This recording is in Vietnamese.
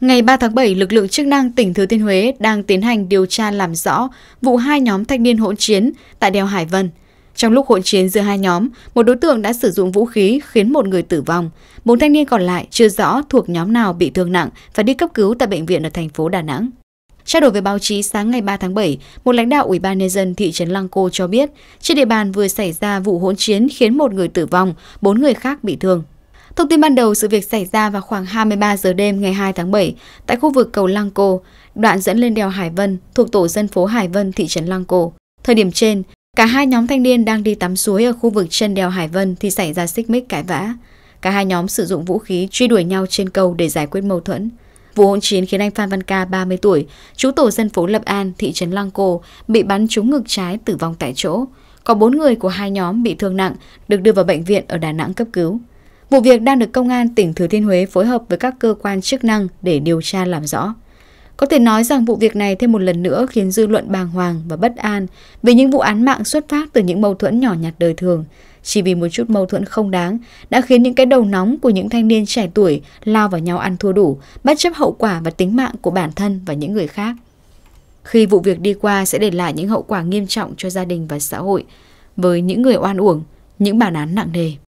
Ngày 3 tháng 7, lực lượng chức năng tỉnh Thừa Thiên Huế đang tiến hành điều tra làm rõ vụ hai nhóm thanh niên hỗn chiến tại đèo Hải Vân. Trong lúc hỗn chiến giữa hai nhóm, một đối tượng đã sử dụng vũ khí khiến một người tử vong. Bốn thanh niên còn lại chưa rõ thuộc nhóm nào bị thương nặng và đi cấp cứu tại bệnh viện ở thành phố Đà Nẵng. Trao đổi với báo chí sáng ngày 3 tháng 7, một lãnh đạo Ủy ban nhân dân thị trấn Lăng Cô cho biết, trên địa bàn vừa xảy ra vụ hỗn chiến khiến một người tử vong, bốn người khác bị thương. Thông tin ban đầu sự việc xảy ra vào khoảng 23 giờ đêm ngày 2 tháng 7 tại khu vực cầu Lăng Cô, đoạn dẫn lên đèo Hải Vân thuộc tổ dân phố Hải Vân, thị trấn Lăng Cô. Thời điểm trên, cả hai nhóm thanh niên đang đi tắm suối ở khu vực chân đèo Hải Vân thì xảy ra xích mích cãi vã. Cả hai nhóm sử dụng vũ khí truy đuổi nhau trên cầu để giải quyết mâu thuẫn. Vụ hỗn chiến khiến anh Phan Văn Ca, 30 tuổi, chú tổ dân phố Lập An, thị trấn Lăng Cô, bị bắn trúng ngực trái tử vong tại chỗ. Có bốn người của hai nhóm bị thương nặng được đưa vào bệnh viện ở Đà Nẵng cấp cứu. Vụ việc đang được Công an tỉnh Thừa Thiên Huế phối hợp với các cơ quan chức năng để điều tra làm rõ. Có thể nói rằng vụ việc này thêm một lần nữa khiến dư luận bàng hoàng và bất an vì những vụ án mạng xuất phát từ những mâu thuẫn nhỏ nhặt đời thường. Chỉ vì một chút mâu thuẫn không đáng đã khiến những cái đầu nóng của những thanh niên trẻ tuổi lao vào nhau ăn thua đủ, bất chấp hậu quả và tính mạng của bản thân và những người khác. Khi vụ việc đi qua sẽ để lại những hậu quả nghiêm trọng cho gia đình và xã hội với những người oan uổng, những bản án nặng nề.